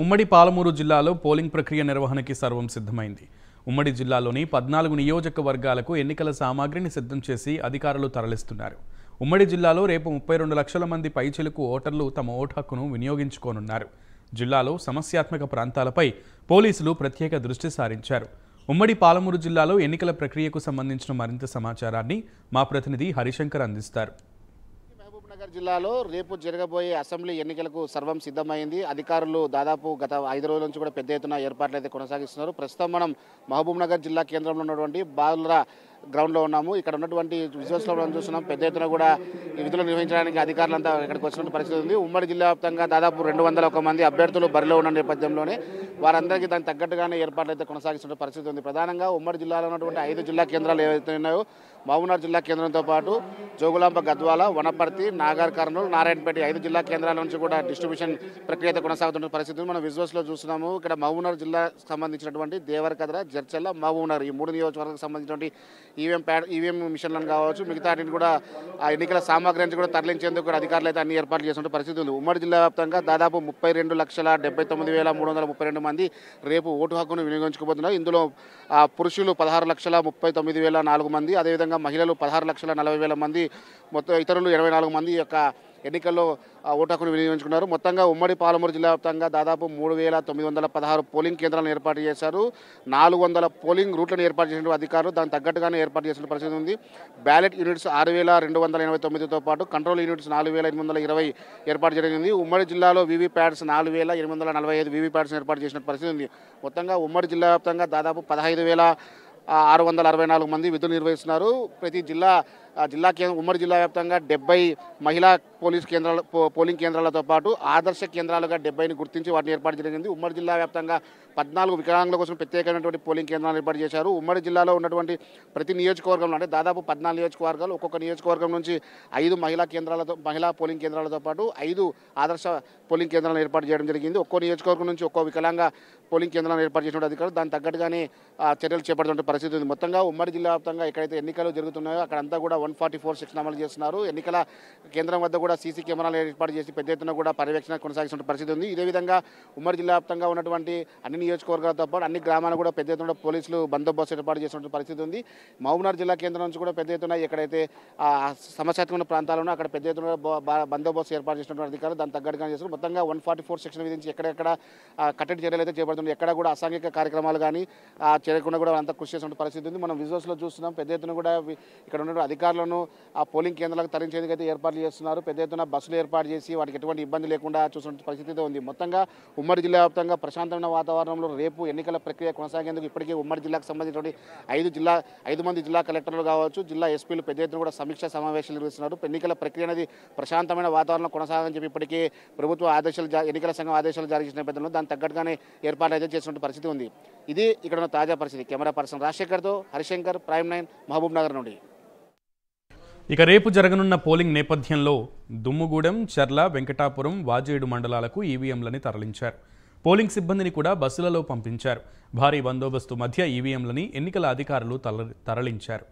ఉమ్మడి పాలమూరు జిల్లాలో పోలింగ్ ప్రక్రియ నిర్వహణకి సర్వం సిద్ధమైంది ఉమ్మడి జిల్లాలోని పద్నాలుగు నియోజకవర్గాలకు ఎన్నికల సామాగ్రిని సిద్ధం చేసి అధికారులు తరలిస్తున్నారు ఉమ్మడి జిల్లాలో రేపు ముప్పై రెండు లక్షల మంది పైచిలకు ఓటర్లు తమ ఓటు హక్కును వినియోగించుకోనున్నారు జిల్లాలో సమస్యాత్మక ప్రాంతాలపై పోలీసులు ప్రత్యేక దృష్టి సారించారు ఉమ్మడి పాలమూరు జిల్లాలో ఎన్నికల ప్రక్రియకు సంబంధించిన మరింత సమాచారాన్ని మా ప్రతినిధి హరిశంకర్ అందిస్తారు కరీంనగర్ జిల్లాలో రేపు జరగబోయే అసెంబ్లీ ఎన్నికలకు సర్వం సిద్ధమైంది అధికారులు దాదాపు గత ఐదు రోజుల నుంచి కూడా పెద్ద ఎత్తున ఏర్పాట్లు అయితే కొనసాగిస్తున్నారు ప్రస్తుతం మనం మహబూబ్ నగర్ జిల్లా కేంద్రంలో ఉన్నటువంటి బాలుర గ్రౌండ్లో ఉన్నాము ఇక్కడ ఉన్నటువంటి విజువల్స్లో మనం చూస్తున్నాం పెద్ద ఎత్తున కూడా విధులు నిర్వహించడానికి అధికారులంతా ఇక్కడికి వచ్చినటువంటి పరిస్థితి ఉంది ఉమ్మడి జిల్లా వ్యాప్తంగా దాదాపు రెండు వందల ఒక మంది అభ్యర్థులు బరిలో ఉన్న నేపథ్యంలోనే వారందరికీ దానికి తగ్గట్టుగానే ఏర్పాట్లు అయితే కొనసాగిస్తున్న పరిస్థితి ఉంది ప్రధానంగా ఉమ్మడి జిల్లాలో ఉన్నటువంటి ఐదు జిల్లా కేంద్రాలు ఏవైతే ఉన్నాయో మహబూబ్నగర్ జిల్లా కేంద్రంతో పాటు జోగులాంబ గద్వాల వనపర్తి నాగర్ కర్నూలు నారాయణపేట ఐదు జిల్లా కేంద్రాల నుంచి కూడా డిస్ట్రిబ్యూషన్ ప్రక్రియ అయితే కొనసాగుతున్న పరిస్థితి మనం విజువల్స్లో చూస్తున్నాము ఇక్కడ మహబూబ్నగర్ జిల్లా సంబంధించినటువంటి దేవరకద్ర జర్చల్ల మహబూబ్నగర్ ఈ మూడు నియోజకవర్గాలకు సంబంధించినటువంటి ఈవీఎం ప్యాడ్ ఈవీఎం మిషన్లను కావచ్చు మిగతా కూడా ఎన్నికల సామాగ్రి నుంచి కూడా తరలించేందుకు కూడా అధికారులు అయితే అన్ని ఏర్పాట్లు చేస్తున్న పరిస్థితి ఉంది ఉమ్మడి జిల్లా వ్యాప్తంగా దాదాపు ముప్పై రెండు లక్షల డెబ్బై తొమ్మిది వేల మూడు వందల ముప్పై రెండు మంది రేపు ఓటు హక్కును వినియోగించుకోబోతున్నారు ఇందులో పురుషులు పదహారు లక్షల ముప్పై తొమ్మిది వేల నాలుగు మంది అదేవిధంగా మహిళలు పదహారు లక్షల నలభై వేల మంది మొత్తం ఇతరులు ఇరవై నాలుగు మంది యొక్క ఎన్నికల్లో ఓటాకును వినియోగించుకున్నారు మొత్తంగా ఉమ్మడి పాలమూరు జిల్లా వ్యాప్తంగా దాదాపు మూడు వేల తొమ్మిది వందల పదహారు పోలింగ్ కేంద్రాలను ఏర్పాటు చేశారు నాలుగు వందల పోలింగ్ రూట్లను ఏర్పాటు చేసిన అధికారులు దానికి తగ్గట్టుగానే ఏర్పాటు చేసిన పరిస్థితి ఉంది బ్యాలెట్ యూనిట్స్ ఆరు వేల రెండు వందల ఎనభై తొమ్మిదితో పాటు కంట్రోల్ యూనిట్స్ నాలుగు వేల ఎనిమిది వందల ఇరవై ఏర్పాటు జరిగింది ఉమ్మడి జిల్లాలో ప్యాడ్స్ నాలుగు వేల ఎనిమిది వందల నలభై ఐదు ప్యాడ్స్ ఏర్పాటు చేసిన పరిస్థితి ఉంది మొత్తంగా ఉమ్మడి జిల్లా వ్యాప్తంగా దాదాపు పదహైదు వేల ఆరు వందల అరవై నాలుగు మంది విధులు నిర్వహిస్తున్నారు ప్రతి జిల్లా జిల్లా ఉమ్మడి జిల్లా వ్యాప్తంగా డెబ్బై మహిళా పోలీస్ కేంద్రాల పోలింగ్ కేంద్రాలతో పాటు ఆదర్శ కేంద్రాలుగా డెబ్బైని గుర్తించి వాటిని ఏర్పాటు జరిగింది ఉమ్మడి జిల్లా వ్యాప్తంగా పద్నాలుగు వికలాంగుల కోసం ప్రత్యేకమైనటువంటి పోలింగ్ కేంద్రాలు ఏర్పాటు చేశారు ఉమ్మడి జిల్లాలో ఉన్నటువంటి ప్రతి నియోజకవర్గంలో అంటే దాదాపు పద్నాలుగు నియోజకవర్గాలు ఒక్కొక్క నియోజకవర్గం నుంచి ఐదు మహిళా కేంద్రాలతో మహిళా పోలింగ్ కేంద్రాలతో పాటు ఐదు ఆదర్శ పోలింగ్ కేంద్రాలను ఏర్పాటు చేయడం జరిగింది ఒక్కో నియోజకవర్గం నుంచి ఒక్కో వికలాంగ పోలింగ్ కేంద్రాలను ఏర్పాటు చేసినటువంటి అధికారులు దానికి తగ్గట్టుగానే చర్యలు చేపడుతున్న పరిస్థితి ఉంది మొత్తంగా ఉమ్మడి జిల్లా వ్యాప్తంగా ఎక్కడైతే ఎన్నికలు జరుగుతున్నాయో అక్కడంతా కూడా వన్ ఫార్టీ ఫోర్ సెక్షన్ అమలు చేస్తున్నారు ఎన్నికల కేంద్రం వద్ద కూడా సీసీ కెమెరాలు ఏర్పాటు చేసి పెద్ద ఎత్తున కూడా పర్యవేక్షణ కొనసాగిస్తున్న పరిస్థితి ఉంది ఇదే విధంగా ఉమ్మడి జిల్లా వ్యాప్తంగా ఉన్నటువంటి అన్ని నియోజకవర్గాలతో పాటు అన్ని గ్రామాలు కూడా పెద్ద ఎత్తున పోలీసులు బందోబస్తు ఏర్పాటు చేసినటువంటి పరిస్థితి ఉంది మహబూబ్నగర్ జిల్లా కేంద్రం నుంచి కూడా పెద్ద ఎత్తున ఎక్కడైతే సమస్యాత్మక ప్రాంతాలను అక్కడ పెద్ద ఎత్తున బందోబస్తు ఏర్పాటు చేసినటువంటి అధికారులు దాని తగ్గట్టుగా చేస్తారు మొత్తంగా వన్ ఫార్టీ ఫోర్ సెక్షన్ విధించి ఎక్కడెక్కడ కట్టడి చర్యలు అయితే చేపడుతుంది ఎక్కడ కూడా అసాంఘిక కార్యక్రమాలు కానీ చేయకుండా కూడా అంత కృషి చేసిన పరిస్థితి ఉంది మనం విజువల్స్లో చూస్తున్నాం పెద్ద ఎత్తున కూడా ఇక్కడ ఉన్న అధికారులు ఓటర్లను ఆ పోలింగ్ కేంద్రాలకు తరలించేందుకు అయితే ఏర్పాట్లు చేస్తున్నారు పెద్ద ఎత్తున బస్సులు ఏర్పాటు చేసి వాటికి ఎటువంటి ఇబ్బంది లేకుండా చూసిన పరిస్థితి ఉంది మొత్తంగా ఉమ్మడి జిల్లా వ్యాప్తంగా ప్రశాంతమైన వాతావరణంలో రేపు ఎన్నికల ప్రక్రియ కొనసాగేందుకు ఇప్పటికే ఉమ్మడి జిల్లాకు సంబంధించినటువంటి ఐదు జిల్లా ఐదు మంది జిల్లా కలెక్టర్లు కావచ్చు జిల్లా ఎస్పీలు పెద్ద ఎత్తున కూడా సమీక్ష సమావేశాలు నిర్వహిస్తున్నారు ఎన్నికల ప్రక్రియ అనేది ప్రశాంతమైన వాతావరణం కొనసాగని చెప్పి ఇప్పటికే ప్రభుత్వ ఆదేశాలు ఎన్నికల సంఘం ఆదేశాలు జారీ చేసిన నేపథ్యంలో దానికి తగ్గట్టుగానే ఏర్పాటు అయితే చేసినటువంటి పరిస్థితి ఉంది ఇది ఇక్కడ ఉన్న తాజా పరిస్థితి కెమెరా పర్సన్ రాజశేఖర్తో Harishankar Prime nine Mahabubnagar నుండి ఇక రేపు జరగనున్న పోలింగ్ నేపథ్యంలో దుమ్ముగూడెం చర్ల వెంకటాపురం వాజేడు మండలాలకు ఈవీఎంలని తరలించారు పోలింగ్ సిబ్బందిని కూడా బస్సులలో పంపించారు భారీ బందోబస్తు మధ్య ఈవీఎంలని ఎన్నికల అధికారులు తరలించారు